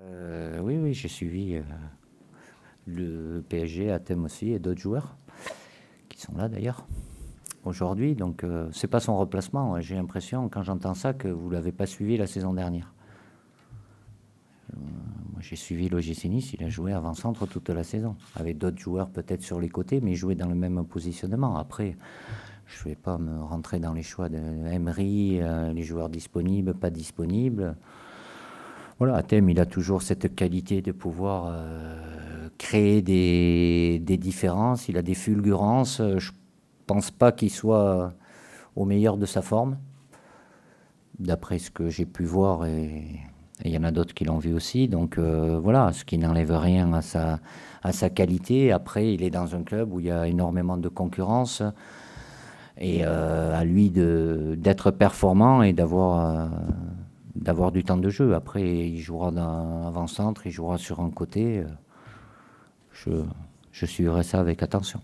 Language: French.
Euh, oui, oui, j'ai suivi euh, le PSG, thème aussi, et d'autres joueurs qui sont là d'ailleurs aujourd'hui. Donc, euh, c'est pas son remplacement. Hein. J'ai l'impression, quand j'entends ça, que vous l'avez pas suivi la saison dernière. moi, j'ai suivi l'OGC Il a joué avant-centre toute la saison, avec d'autres joueurs peut-être sur les côtés, mais il jouait dans le même positionnement. Après. Je ne vais pas me rentrer dans les choix de Emery, les joueurs disponibles, pas disponibles voilà, Thème, il a toujours cette qualité de pouvoir euh, créer des, différences, il a des fulgurances. Euh, je pense pas qu'il soit au meilleur de sa forme, d'après ce que j'ai pu voir, et il y en a d'autres qui l'ont vu aussi. Donc euh, voilà, ce qui n'enlève rien à sa, qualité. Après, il est dans un club où il y a énormément de concurrence et à lui d'être performant et d'avoir d'avoir du temps de jeu. Après, il jouera dans avant-centre, il jouera sur un côté. Euh, je, je suivrai ça avec attention.